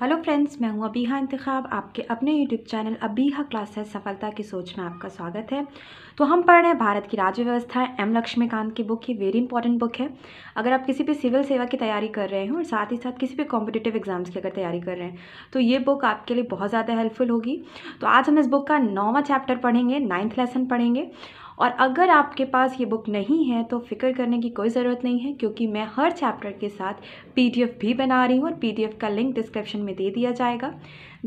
hello friends मैं हूं अबीहा इंतखाब आपके अपने यूट्यूब चैनल अबीहा क्लासेस सफलता की सोच में आपका स्वागत है तो हम पढ़ रहे हैं भारत की राज्य व्यवस्था एम लक्ष्मीकांत की बुक ये वेरी इंपॉर्टेंट बुक है अगर आप किसी भी सिविल सेवा की तैयारी कर रहे हैं और साथ ही साथ किसी भी कॉम्पिटेटिव एग्जाम्स की अगर तैयारी कर रहे हैं तो ये बुक आपके लिए बहुत ज़्यादा हेल्पफुल होगी तो आज हम इस बुक का नौवा चैप्टर पढ़ेंगे नाइन्थ लेसन पढ़ेंगे और अगर आपके पास ये बुक नहीं है तो फ़िक्र करने की कोई ज़रूरत नहीं है क्योंकि मैं हर चैप्टर के साथ पीडीएफ भी बना रही हूँ और पीडीएफ का लिंक डिस्क्रिप्शन में दे दिया जाएगा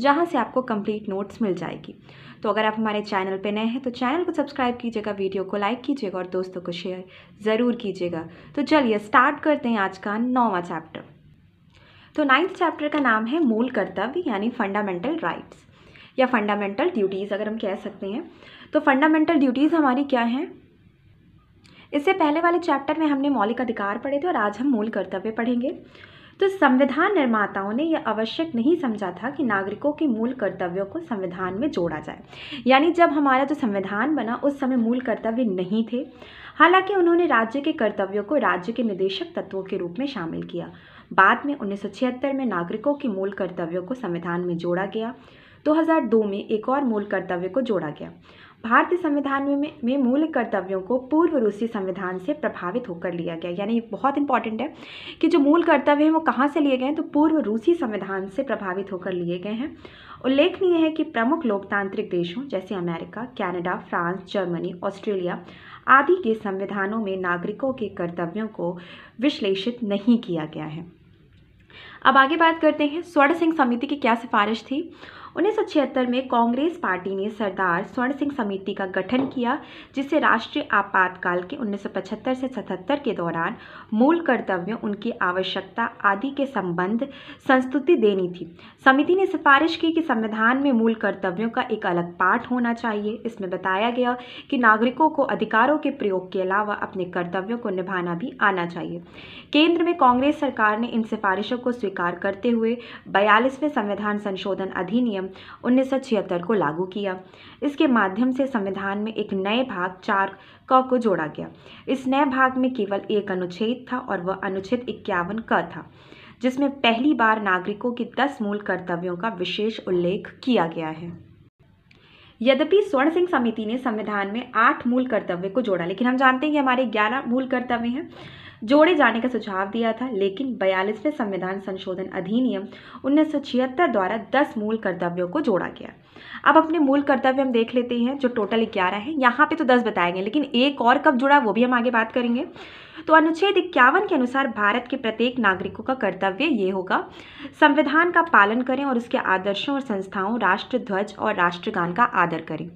जहाँ से आपको कंप्लीट नोट्स मिल जाएगी तो अगर आप हमारे चैनल पर नए हैं तो चैनल को सब्सक्राइब कीजिएगा वीडियो को लाइक कीजिएगा और दोस्तों को शेयर ज़रूर कीजिएगा तो चलिए स्टार्ट करते हैं आज का नौवा चैप्टर तो नाइन्थ चैप्टर का नाम है मूल कर्तव्य यानी फंडामेंटल राइट्स या फंडामेंटल ड्यूटीज़ अगर हम कह सकते हैं तो फंडामेंटल ड्यूटीज़ हमारी क्या हैं इससे पहले वाले चैप्टर में हमने मौलिक अधिकार पढ़े थे और आज हम मूल कर्तव्य पढ़ेंगे तो संविधान निर्माताओं ने यह आवश्यक नहीं समझा था कि नागरिकों के मूल कर्तव्यों को संविधान में जोड़ा जाए यानी जब हमारा जो संविधान बना उस समय मूल कर्तव्य नहीं थे हालांकि उन्होंने राज्य के कर्तव्यों को राज्य के निदेशक तत्वों के रूप में शामिल किया बाद में उन्नीस में नागरिकों के मूल कर्तव्यों को संविधान में जोड़ा गया दो में एक और मूल कर्तव्य को जोड़ा गया भारतीय संविधान में में मूल कर्तव्यों को पूर्व रूसी संविधान से प्रभावित होकर लिया गया यानी बहुत इंपॉर्टेंट है कि जो मूल कर्तव्य हैं वो कहाँ से लिए गए हैं तो पूर्व रूसी संविधान से प्रभावित होकर लिए गए हैं उल्लेखनीय है कि प्रमुख लोकतांत्रिक देशों जैसे America Canada France Germany Australia आदि के संविधानों में नागरिकों के कर्तव्यों को विश्लेषित नहीं किया गया है अब आगे बात करते हैं स्वर्ण सिंह समिति की क्या सिफारिश थी उन्नीस में कांग्रेस पार्टी ने सरदार स्वर्ण सिंह समिति का गठन किया जिसे राष्ट्रीय आपातकाल के 1975 से 77 के दौरान मूल कर्तव्यों उनकी आवश्यकता आदि के संबंध संस्तुति देनी थी समिति ने सिफारिश की कि संविधान में मूल कर्तव्यों का एक अलग पाठ होना चाहिए इसमें बताया गया कि नागरिकों को अधिकारों के प्रयोग के अलावा अपने कर्तव्यों को निभाना भी आना चाहिए केंद्र में कांग्रेस सरकार ने इन सिफारिशों को स्वीकार करते हुए बयालीसवें संविधान संशोधन अधिनियम उन्नीस को लागू किया इसके माध्यम से संविधान में एक नए भाग चार क को जोड़ा गया इस नए भाग में केवल एक अनुच्छेद था और वह अनुच्छेद इक्यावन क था जिसमें पहली बार नागरिकों के दस मूल कर्तव्यों का विशेष उल्लेख किया गया है यद्यपि स्वर्ण सिंह समिति ने संविधान में आठ मूल कर्तव्य को जोड़ा लेकिन हम जानते हैं कि हमारे ग्यारह मूल कर्तव्य हैं जोड़े जाने का सुझाव दिया था लेकिन बयालीसवें संविधान संशोधन अधिनियम उन्नीस द्वारा दस मूल कर्तव्यों को जोड़ा गया अब अपने मूल कर्तव्य हम देख लेते हैं जो टोटल ग्यारह है यहाँ पे तो दस बताए गए लेकिन एक और कब जुड़ा वो भी हम आगे बात करेंगे तो अनुच्छेद इक्यावन के अनुसार भारत के प्रत्येक नागरिकों का कर्तव्य ये होगा संविधान का पालन करें और उसके आदर्शों और संस्थाओं राष्ट्र ध्वज और राष्ट्रगान का आदर करें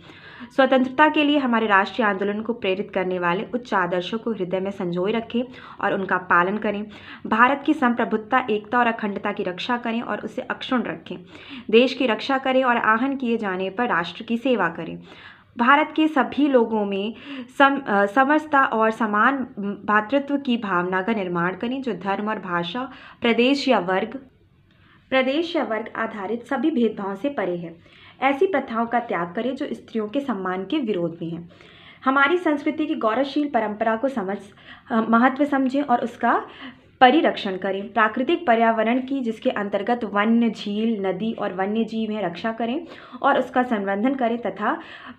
स्वतंत्रता के लिए हमारे राष्ट्रीय आंदोलन को प्रेरित करने वाले उच्च आदर्शों को हृदय में संजोए रखें और उनका पालन करें भारत की संप्रभुता एकता और अखंडता की रक्षा करें और उसे अक्षुण रखें देश की रक्षा करें और आहन किए जाने पर राष्ट्र की सेवा करें भारत के सभी लोगों में सम समरसता और समान भातृत्व की भावना का निर्माण करें जो धर्म और भाषा प्रदेश या वर्ग प्रदेश या वर्ग आधारित सभी भेदभाव से परे है ऐसी प्रथाओं का त्याग करें जो स्त्रियों के सम्मान के विरोध में हैं हमारी संस्कृति की गौरवशील परंपरा को समझ महत्व समझें और उसका परिरक्षण करें प्राकृतिक पर्यावरण की जिसके अंतर्गत वन्य झील नदी और वन्य जीव है रक्षा करें और उसका संवर्धन करें तथा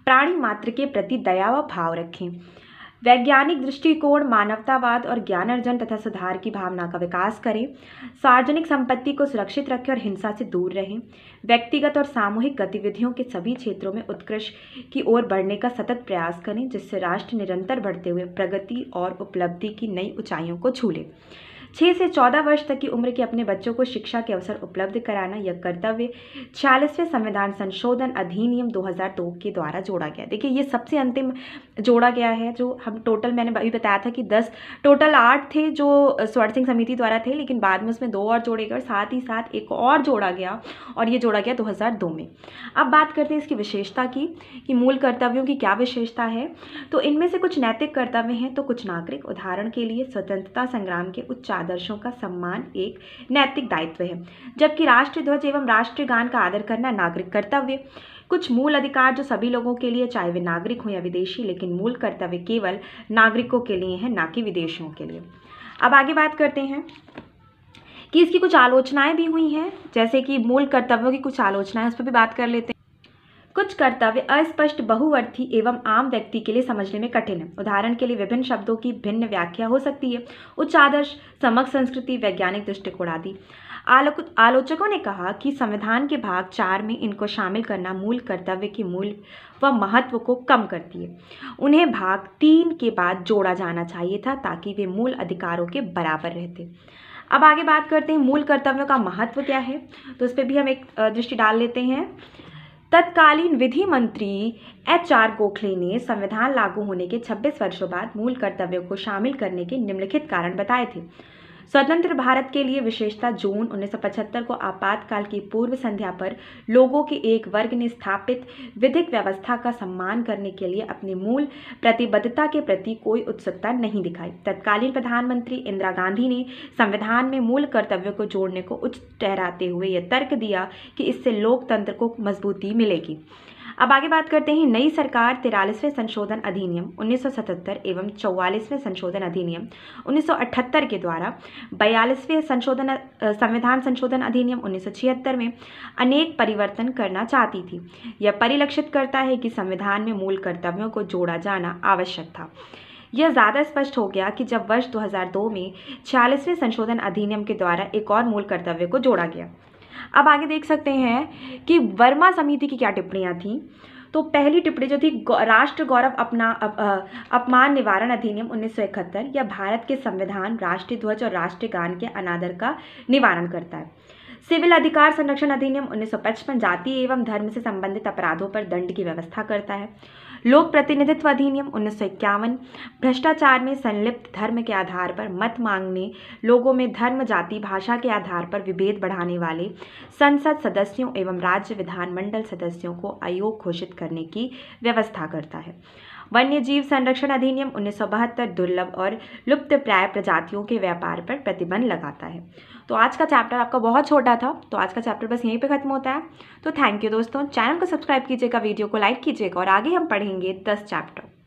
प्राणी मात्र के प्रति दया व भाव रखें वैज्ञानिक दृष्टिकोण मानवतावाद और ज्ञान अर्जन तथा सुधार की भावना का विकास करें सार्वजनिक संपत्ति को सुरक्षित रखें और हिंसा से दूर रहें व्यक्तिगत और सामूहिक गतिविधियों के सभी क्षेत्रों में उत्कृष्ट की ओर बढ़ने का सतत प्रयास करें जिससे राष्ट्र निरंतर बढ़ते हुए प्रगति और उपलब्धि की नई ऊंचाइयों को छूलें छः से चौदह वर्ष तक की उम्र के अपने बच्चों को शिक्षा के अवसर उपलब्ध कराना यह कर्तव्य छियालीसवें संविधान संशोधन अधिनियम 2002 के द्वारा जोड़ा गया देखिए ये सबसे अंतिम जोड़ा गया है जो हम टोटल मैंने अभी बताया था कि दस टोटल आठ थे जो स्वर्ण सिंह समिति द्वारा थे लेकिन बाद में उसमें दो और जोड़े गए साथ ही साथ एक और जोड़ा गया और ये जोड़ा गया दो में अब बात करते हैं इसकी विशेषता की कि मूल कर्तव्यों की क्या विशेषता है तो इनमें से कुछ नैतिक कर्तव्य हैं तो कुछ नागरिक उदाहरण के लिए स्वतंत्रता संग्राम के उच्चार आदर्शों का सम्मान एक नैतिक दायित्व है जबकि राष्ट्रीय ध्वज एवं राष्ट्रीय गान का आदर करना नागरिक कर्तव्य कुछ मूल अधिकार जो सभी लोगों के लिए चाहे वे नागरिक हों या विदेशी लेकिन मूल कर्तव्य केवल नागरिकों के लिए है ना कि विदेशियों के लिए अब आगे बात करते हैं कि इसकी कुछ आलोचनाएं भी हुई हैं जैसे कि मूल कर्तव्यों की कुछ आलोचनाएं उस पर भी बात कर लेते हैं कुछ कर्तव्य अस्पष्ट बहुवर्थी एवं आम व्यक्ति के लिए समझने में कठिन है उदाहरण के लिए विभिन्न शब्दों की भिन्न व्याख्या हो सकती है उच्च आदर्श समग्र संस्कृति वैज्ञानिक दृष्टिकोण आदि आलोक आलोचकों ने कहा कि संविधान के भाग चार में इनको शामिल करना मूल कर्तव्य के मूल व महत्व को कम करती है उन्हें भाग तीन के बाद जोड़ा जाना चाहिए था ताकि वे मूल अधिकारों के बराबर रहते अब आगे बात करते हैं मूल कर्तव्यों का महत्व क्या है तो उस पर भी हम एक दृष्टि डाल लेते हैं तत्कालीन विधि मंत्री एच आर गोखले ने संविधान लागू होने के 26 वर्षों बाद मूल कर्तव्यों को शामिल करने के निम्नलिखित कारण बताए थे स्वतंत्र भारत के लिए विशेषता जून 1975 को आपातकाल की पूर्व संध्या पर लोगों के एक वर्ग ने स्थापित विधिक व्यवस्था का सम्मान करने के लिए अपनी मूल प्रतिबद्धता के प्रति कोई उत्सुकता नहीं दिखाई तत्कालीन प्रधानमंत्री इंदिरा गांधी ने संविधान में मूल कर्तव्य को जोड़ने को उच्च ठहराते हुए यह तर्क दिया कि इससे लोकतंत्र को मजबूती मिलेगी अब आगे बात करते हैं नई सरकार तिरालीसवें संशोधन अधिनियम 1977 एवं चौवालीसवें संशोधन अधिनियम 1978 के द्वारा बयालीसवें संशोधन संविधान संशोधन अधिनियम 1976 में अनेक परिवर्तन करना चाहती थी यह परिलक्षित करता है कि संविधान में मूल कर्तव्यों को जोड़ा जाना आवश्यक था यह ज़्यादा स्पष्ट हो गया कि जब वर्ष 2002 में छियालीसवें संशोधन अधिनियम के द्वारा एक और मूल कर्तव्य को जोड़ा गया अब आगे देख सकते हैं कि वर्मा समिति की क्या टिप्पणियाँ थीं तो पहली टिप्पणी जो थी राष्ट्र गौरव अपना अप, अपमान निवारण अधिनियम उन्नीस या भारत के संविधान राष्ट्रीय ध्वज और राष्ट्रीय गान के अनादर का निवारण करता है सिविल अधिकार संरक्षण अधिनियम 1955 जाति एवं धर्म से संबंधित अपराधों पर दंड की व्यवस्था करता है लोक प्रतिनिधित्व अधिनियम उन्नीस भ्रष्टाचार में संलिप्त धर्म के आधार पर मत मांगने लोगों में धर्म जाति भाषा के आधार पर विभेद बढ़ाने वाले संसद सदस्यों एवं राज्य विधानमंडल सदस्यों को अयोग्य घोषित करने की व्यवस्था करता है वन्य जीव संरक्षण अधिनियम उन्नीस दुर्लभ और लुप्त प्राय प्रजातियों के व्यापार पर प्रतिबंध लगाता है तो आज का चैप्टर आपका बहुत छोटा था तो आज का चैप्टर बस यहीं पे ख़त्म होता है तो थैंक यू दोस्तों चैनल को सब्सक्राइब कीजिएगा वीडियो को लाइक कीजिएगा और आगे हम पढ़ेंगे दस चैप्टर